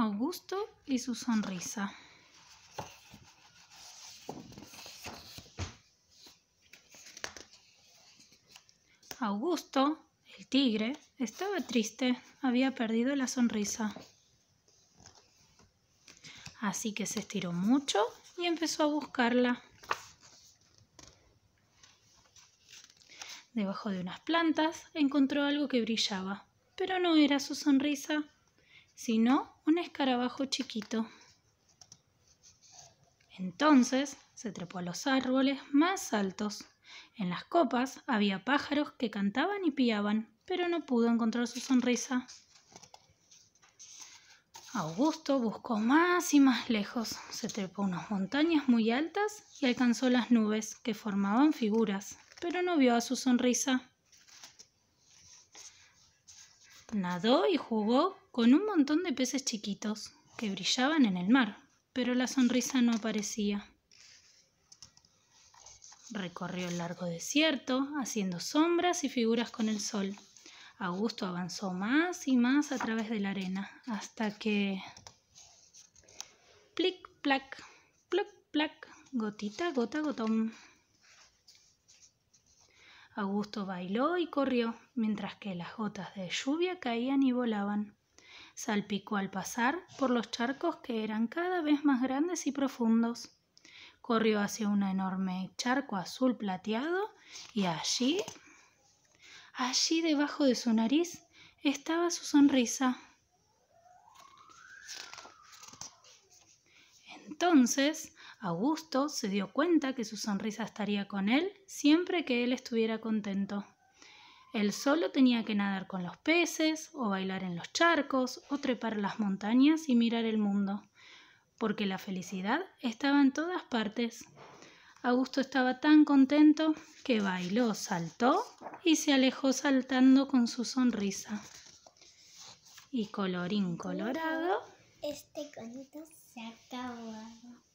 Augusto y su sonrisa. Augusto, el tigre, estaba triste, había perdido la sonrisa. Así que se estiró mucho y empezó a buscarla. Debajo de unas plantas encontró algo que brillaba, pero no era su sonrisa sino un escarabajo chiquito. Entonces se trepó a los árboles más altos. En las copas había pájaros que cantaban y piaban, pero no pudo encontrar su sonrisa. Augusto buscó más y más lejos, se trepó a unas montañas muy altas y alcanzó las nubes que formaban figuras, pero no vio a su sonrisa. Nadó y jugó con un montón de peces chiquitos que brillaban en el mar, pero la sonrisa no aparecía. Recorrió el largo desierto, haciendo sombras y figuras con el sol. Augusto avanzó más y más a través de la arena, hasta que... Plic, plac, ploc, plac, gotita, gota, gotón. Augusto bailó y corrió, mientras que las gotas de lluvia caían y volaban. Salpicó al pasar por los charcos que eran cada vez más grandes y profundos. Corrió hacia un enorme charco azul plateado y allí, allí debajo de su nariz, estaba su sonrisa. Entonces, Augusto se dio cuenta que su sonrisa estaría con él siempre que él estuviera contento. Él solo tenía que nadar con los peces, o bailar en los charcos, o trepar las montañas y mirar el mundo, porque la felicidad estaba en todas partes. Augusto estaba tan contento que bailó, saltó y se alejó saltando con su sonrisa. Y colorín colorado. Este conito se acabó.